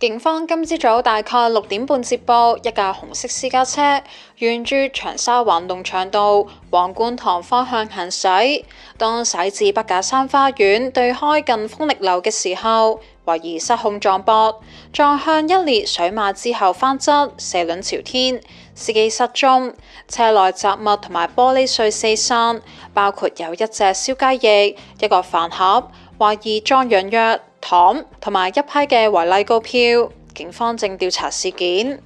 警方今朝早大概六点半接报，一架红色私家车沿住长沙湾龙长道皇冠堂方向行驶，当驶至北架山花园对开近风力楼嘅时候，怀疑失控撞博，撞向一列水马之后翻侧，射轮朝天，司机失踪，车内杂物同埋玻璃碎四散，包括有一只烧鸡翼、一个饭盒。怀疑装养药、糖同埋一批嘅违例高票，警方正调查事件。